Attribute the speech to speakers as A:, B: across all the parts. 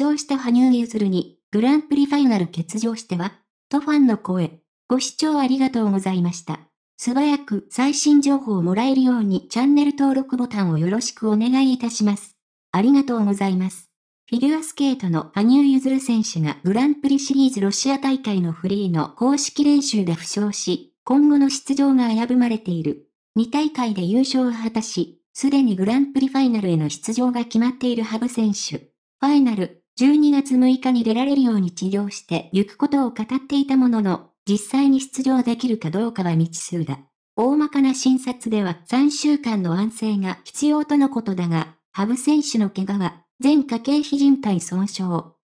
A: 勝した羽生結弦に、グランプリファイナル欠場しては、とファンの声。ご視聴ありがとうございました。素早く最新情報をもらえるようにチャンネル登録ボタンをよろしくお願いいたします。ありがとうございます。フィギュアスケートの羽生結弦選手がグランプリシリーズロシア大会のフリーの公式練習で負傷し、今後の出場が危ぶまれている。2大会で優勝を果たし、すでにグランプリファイナルへの出場が決まっているハブ選手。ファイナル、12月6日に出られるように治療して行くことを語っていたものの、実際に出場できるかどうかは未知数だ。大まかな診察では3週間の安静が必要とのことだが、ハブ選手の怪我は、全下形皮人体損傷、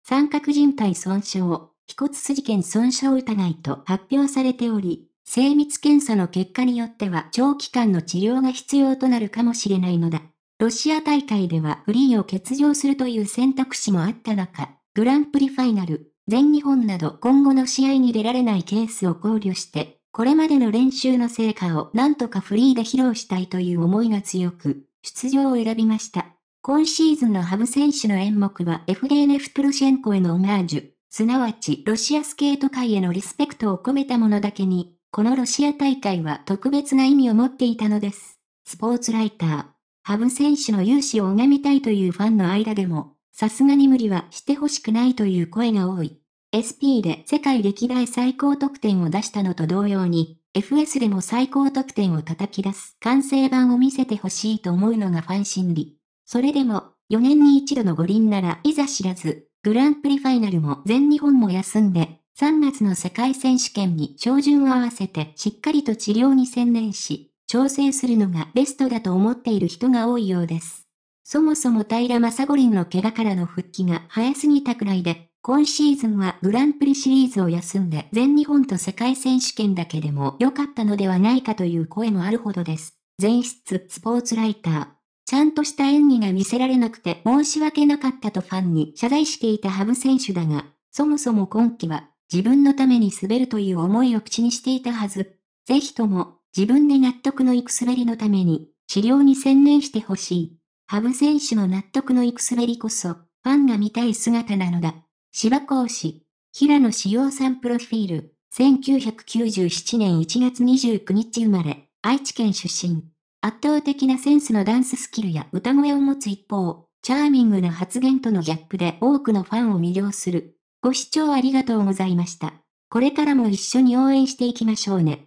A: 三角人体損傷、気骨筋腱損傷疑いと発表されており、精密検査の結果によっては長期間の治療が必要となるかもしれないのだ。ロシア大会ではフリーを欠場するという選択肢もあった中、グランプリファイナル、全日本など今後の試合に出られないケースを考慮して、これまでの練習の成果をなんとかフリーで披露したいという思いが強く、出場を選びました。今シーズンのハブ選手の演目は FDNF フ・プロシェンコへのオマージュ、すなわちロシアスケート界へのリスペクトを込めたものだけに、このロシア大会は特別な意味を持っていたのです。スポーツライター羽生選手の勇姿を拝みたいというファンの間でも、さすがに無理はしてほしくないという声が多い。SP で世界歴代最高得点を出したのと同様に、FS でも最高得点を叩き出す完成版を見せてほしいと思うのがファン心理。それでも、4年に一度の五輪ならいざ知らず、グランプリファイナルも全日本も休んで、3月の世界選手権に照準を合わせてしっかりと治療に専念し、挑戦するのがベストだと思っている人が多いようです。そもそも平正五輪の怪我からの復帰が早すぎたくらいで、今シーズンはグランプリシリーズを休んで全日本と世界選手権だけでも良かったのではないかという声もあるほどです。前室スポーツライター。ちゃんとした演技が見せられなくて申し訳なかったとファンに謝罪していた羽生選手だが、そもそも今季は自分のために滑るという思いを口にしていたはず。ぜひとも自分で納得のいく滑りのために、治療に専念してほしい。ハブ選手の納得のいく滑りこそ、ファンが見たい姿なのだ。芝講師、平野志陽さんプロフィール、1997年1月29日生まれ、愛知県出身。圧倒的なセンスのダンススキルや歌声を持つ一方、チャーミングな発言とのギャップで多くのファンを魅了する。ご視聴ありがとうございました。これからも一緒に応援していきましょうね。